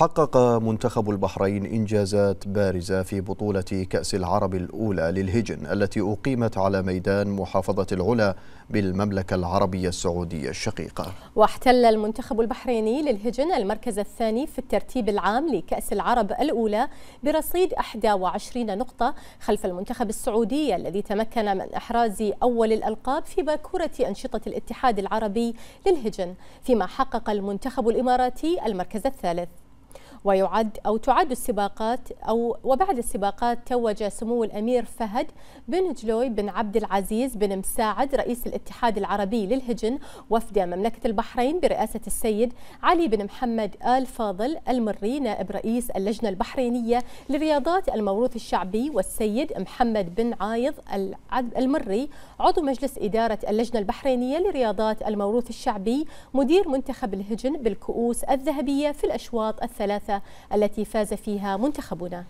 حقق منتخب البحرين إنجازات بارزة في بطولة كأس العرب الأولى للهجن التي أقيمت على ميدان محافظة العلا بالمملكة العربية السعودية الشقيقة واحتل المنتخب البحريني للهجن المركز الثاني في الترتيب العام لكأس العرب الأولى برصيد 21 نقطة خلف المنتخب السعودي الذي تمكن من إحراز أول الألقاب في باكورة أنشطة الاتحاد العربي للهجن فيما حقق المنتخب الإماراتي المركز الثالث ويعد أو تعد السباقات أو وبعد السباقات توج سمو الأمير فهد بن جلوي بن عبد العزيز بن مساعد رئيس الاتحاد العربي للهجن وفد مملكة البحرين برئاسة السيد علي بن محمد آل فاضل المري نائب رئيس اللجنة البحرينية لرياضات الموروث الشعبي والسيد محمد بن عايض المري عضو مجلس إدارة اللجنة البحرينية لرياضات الموروث الشعبي مدير منتخب الهجن بالكؤوس الذهبية في الأشواط الثلاثة الثلاثة التي فاز فيها منتخبنا